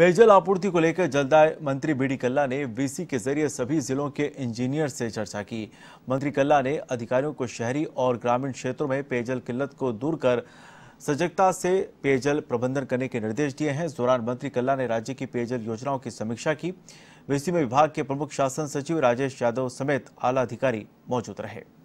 पेयजल आपूर्ति को लेकर जलदाय मंत्री बीडी कल्ला ने वीसी के जरिए सभी जिलों के इंजीनियर से चर्चा की मंत्री कल्ला ने अधिकारियों को शहरी और ग्रामीण क्षेत्रों में पेयजल किल्लत को दूर कर सजगता से पेयजल प्रबंधन करने के निर्देश दिए हैं इस दौरान मंत्री कल्ला ने राज्य की पेयजल योजनाओं की समीक्षा की वीसी में विभाग के प्रमुख शासन सचिव राजेश यादव समेत आला अधिकारी मौजूद रहे